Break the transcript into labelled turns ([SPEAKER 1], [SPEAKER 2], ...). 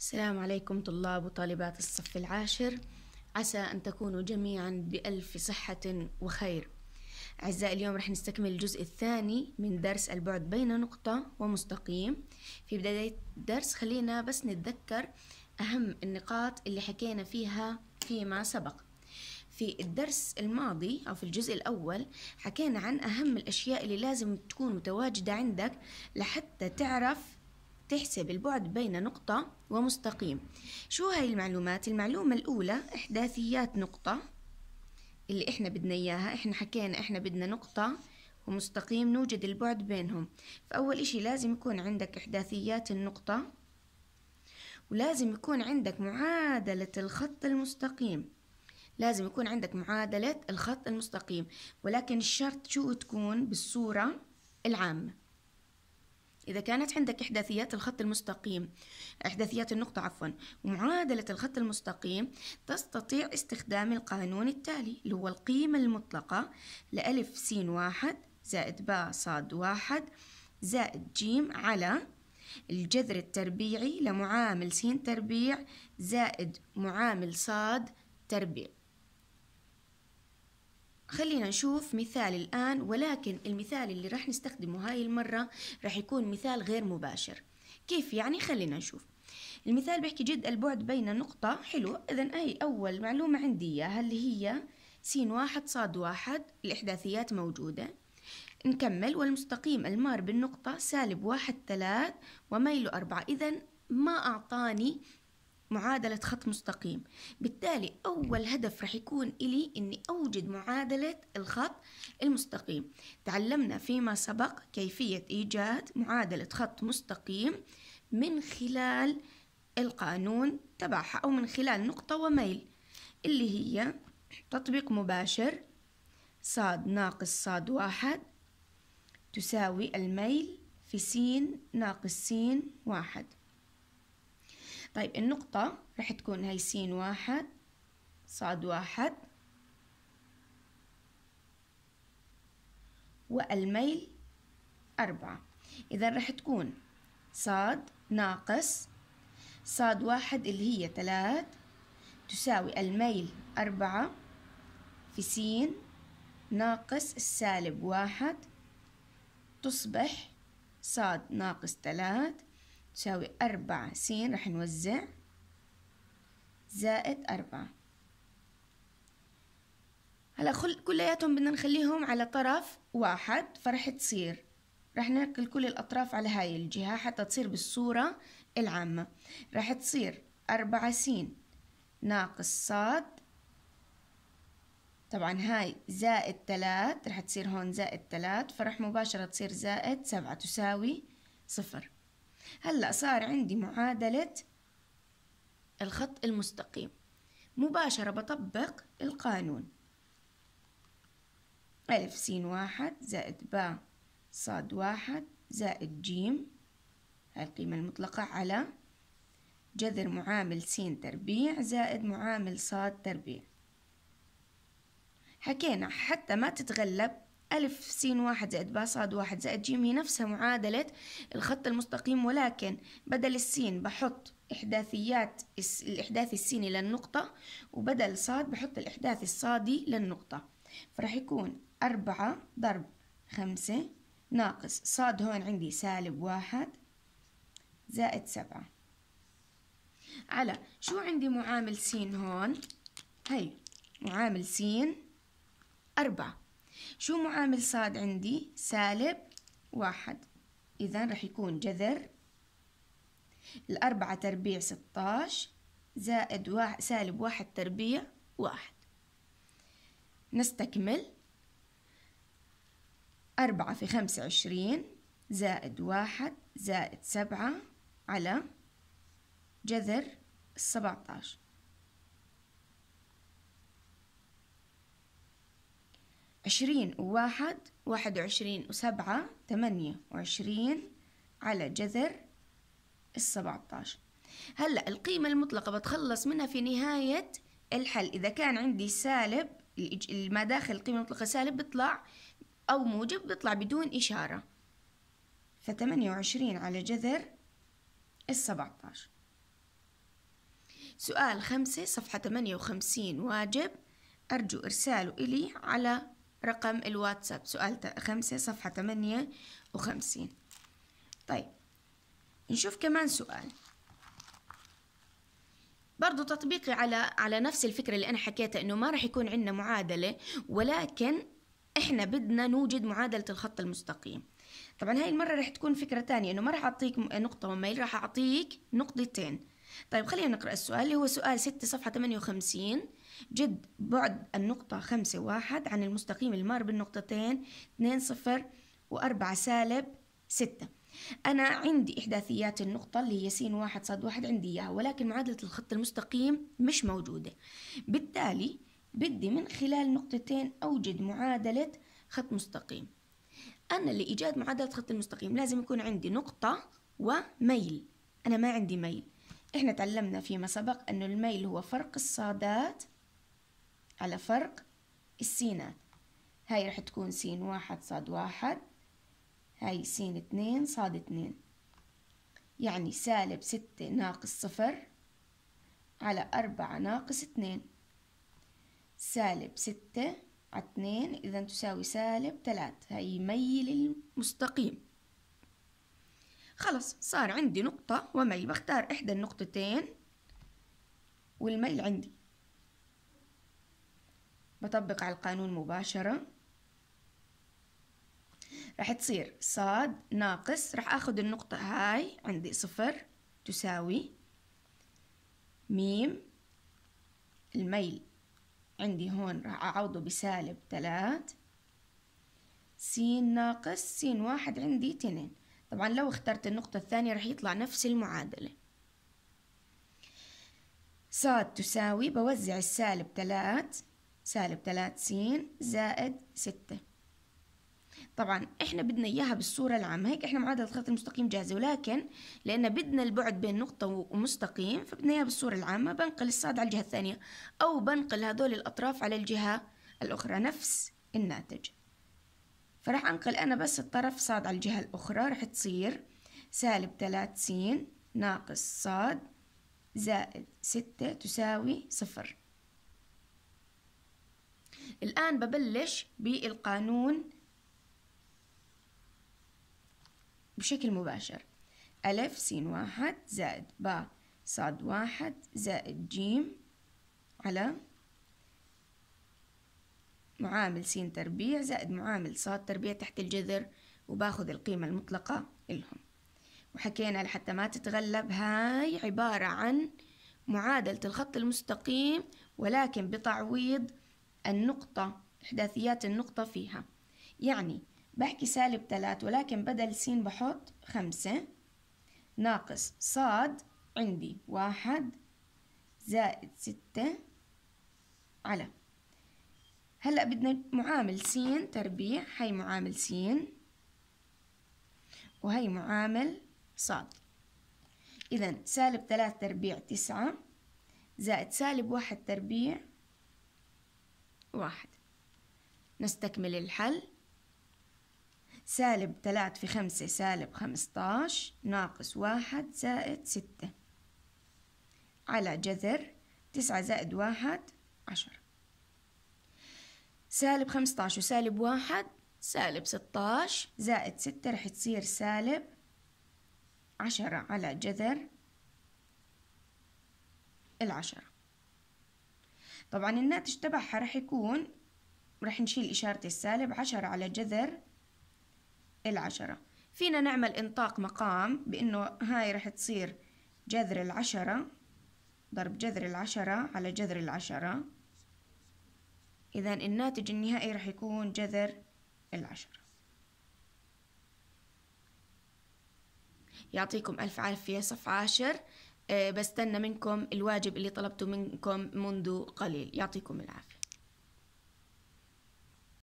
[SPEAKER 1] السلام عليكم طلاب وطالبات الصف العاشر عسى أن تكونوا جميعا بألف صحة وخير أعزائي اليوم رح نستكمل الجزء الثاني من درس البعد بين نقطة ومستقيم في بداية الدرس خلينا بس نتذكر أهم النقاط اللي حكينا فيها فيما سبق في الدرس الماضي أو في الجزء الأول حكينا عن أهم الأشياء اللي لازم تكون متواجدة عندك لحتى تعرف تحسب البعد بين نقطة ومستقيم شو هاي المعلومات؟ المعلومة الأولى إحداثيات نقطة اللي إحنا بدنا إياها إحنا حكينا إحنا بدنا نقطة ومستقيم نوجد البعد بينهم فأول إشي لازم يكون عندك إحداثيات النقطة ولازم يكون عندك معادلة الخط المستقيم لازم يكون عندك معادلة الخط المستقيم ولكن الشرط شو تكون بالصورة العامة إذا كانت عندك إحداثيات الخط المستقيم إحداثيات النقطة عفوا ومعادلة الخط المستقيم تستطيع استخدام القانون التالي اللي هو القيمة المطلقة لألف س واحد زائد باء صاد واحد زائد جيم على الجذر التربيعي لمعامل س تربيع زائد معامل صاد تربيع خلينا نشوف مثال الآن ولكن المثال اللي راح نستخدمه هاي المرة راح يكون مثال غير مباشر كيف يعني خلينا نشوف المثال بيحكي جد البعد بين نقطة حلو إذا أي أول معلومة عندي هل هي س واحد صاد واحد الإحداثيات موجودة نكمل والمستقيم المار بالنقطة سالب واحد ثلاث وميله أربعة إذا ما أعطاني معادلة خط مستقيم بالتالي أول هدف رح يكون إلي أني أوجد معادلة الخط المستقيم تعلمنا فيما سبق كيفية إيجاد معادلة خط مستقيم من خلال القانون تبعها أو من خلال نقطة وميل اللي هي تطبيق مباشر صاد ناقص صاد واحد تساوي الميل في س ناقص س واحد طيب النقطة راح تكون هي س واحد صاد واحد والميل أربعة إذا راح تكون صاد ناقص صاد واحد اللي هي ثلاث تساوي الميل أربعة في س ناقص السالب واحد تصبح صاد ناقص ثلاث تساوي أربعة س رح نوزع زائد أربعة هلا كل كلياتهم بدنا نخليهم على طرف واحد فرح تصير رح ننقل كل الأطراف على هاي الجهة حتى تصير بالصورة العامة رح تصير أربعة س ناقص صاد طبعا هاي زائد ثلاث رح تصير هون زائد ثلاث فرح مباشرة تصير زائد سبعة تساوي صفر هلأ صار عندي معادلة الخط المستقيم مباشرة بطبق القانون ألف سين واحد زائد باء صاد واحد زائد جيم القيمة المطلقة على جذر معامل سين تربيع زائد معامل صاد تربيع حكينا حتى ما تتغلب ألف س واحد زائد ب ص واحد زائد ج هي نفسها معادلة الخط المستقيم ولكن بدل السين بحط إحداثيات الإحداث السيني للنقطة وبدل صاد بحط الإحداث الصادي للنقطة فراح يكون أربعة ضرب خمسة ناقص صاد هون عندي سالب واحد زائد سبعة على شو عندي معامل سين هون هي معامل سين أربعة شو معامل صاد عندي سالب واحد إذا رح يكون جذر الأربعة تربيع ستاش زائد واحد سالب واحد تربيع واحد نستكمل أربعة في خمسة عشرين زائد واحد زائد سبعة على جذر السبعتاشر عشرين وواحد واحد وعشرين وسبعة ثمانية وعشرين على جذر السبعة عشر هلأ القيمة المطلقة بتخلص منها في نهاية الحل إذا كان عندي سالب ما داخل القيمة المطلقة سالب بيطلع أو موجب بيطلع بدون إشارة فثمانية وعشرين على جذر السبعة عشر سؤال خمسة صفحة ثمانية وخمسين واجب أرجو إرساله إلي على رقم الواتساب سؤال خمسة صفحة ثمانية وخمسين طيب نشوف كمان سؤال برضو تطبيقي على على نفس الفكرة اللي أنا حكيتها إنه ما راح يكون عندنا معادلة ولكن إحنا بدنا نوجد معادلة الخط المستقيم طبعا هاي المرة راح تكون فكرة تانية إنه ما راح أعطيك نقطة وميل راح أعطيك نقطتين طيب خلينا نقرأ السؤال اللي هو سؤال ستة صفحة ثمانية وخمسين جد بعد النقطة خمسة واحد عن المستقيم المار بالنقطتين اثنين صفر وأربعة سالب ستة أنا عندي إحداثيات النقطة اللي هي س واحد صاد واحد عندي إياها ولكن معادلة الخط المستقيم مش موجودة بالتالي بدي من خلال نقطتين أوجد معادلة خط مستقيم أنا لإيجاد معادلة خط المستقيم لازم يكون عندي نقطة وميل أنا ما عندي ميل إحنا تعلمنا فيما سبق أنه الميل هو فرق الصادات على فرق السينات هاي رح تكون سين واحد صاد واحد هاي سين اتنين صاد اتنين يعني سالب ستة ناقص صفر على أربعة ناقص اتنين سالب ستة على اتنين إذا تساوي سالب ثلاثة هاي ميل المستقيم خلص صار عندي نقطة وميل بختار إحدى النقطتين والميل عندي بطبق على القانون مباشرة راح تصير صاد ناقص راح اخد النقطة هاي عندي صفر تساوي ميم الميل عندي هون راح اعوضه بسالب تلات سين ناقص سين واحد عندي تنين طبعا لو اخترت النقطة الثانية راح يطلع نفس المعادلة صاد تساوي بوزع السالب ثلاث سالب ثلاثين زائد ستة طبعا احنا بدنا اياها بالصورة العامة هيك احنا معادلة الخط المستقيم جاهزة ولكن لان بدنا البعد بين نقطة ومستقيم فبدنا اياها بالصورة العامة بنقل الصاد على الجهة الثانية او بنقل هذول الاطراف على الجهة الاخرى نفس الناتج فراح انقل انا بس الطرف صاد على الجهة الاخرى راح تصير سالب سين ناقص صاد زائد ستة تساوي صفر الآن ببلش بالقانون بشكل مباشر ألف سين واحد زائد باء صاد واحد زائد جيم على معامل سين تربيع زائد معامل صاد تربيع تحت الجذر وباخذ القيمة المطلقة إلهم وحكينا لحتى ما تتغلب هاي عبارة عن معادلة الخط المستقيم ولكن بتعويض النقطة إحداثيات النقطة فيها يعني بحكي سالب ثلاث ولكن بدل س بحط خمسة ناقص صاد عندي واحد زائد ستة على هلأ بدنا معامل س تربيع هي معامل س وهي معامل صاد إذا سالب ثلاث تربيع تسعة زائد سالب واحد تربيع واحد نستكمل الحل سالب تلات في خمسة سالب خمستاش ناقص واحد زائد ستة على جذر تسعة زائد واحد عشرة سالب خمستاش وسالب واحد سالب ستاش زائد ستة رح تصير سالب عشرة على جذر العشرة طبعا الناتج تبعها رح يكون رح نشيل إشارة السالب عشرة على جذر العشرة فينا نعمل إنطاق مقام بإنه هاي رح تصير جذر العشرة ضرب جذر العشرة على جذر العشرة إذا الناتج النهائي رح يكون جذر العشرة يعطيكم ألف عافية صف عاشر آه، بستنى منكم الواجب اللي طلبته منكم منذ قليل يعطيكم العافية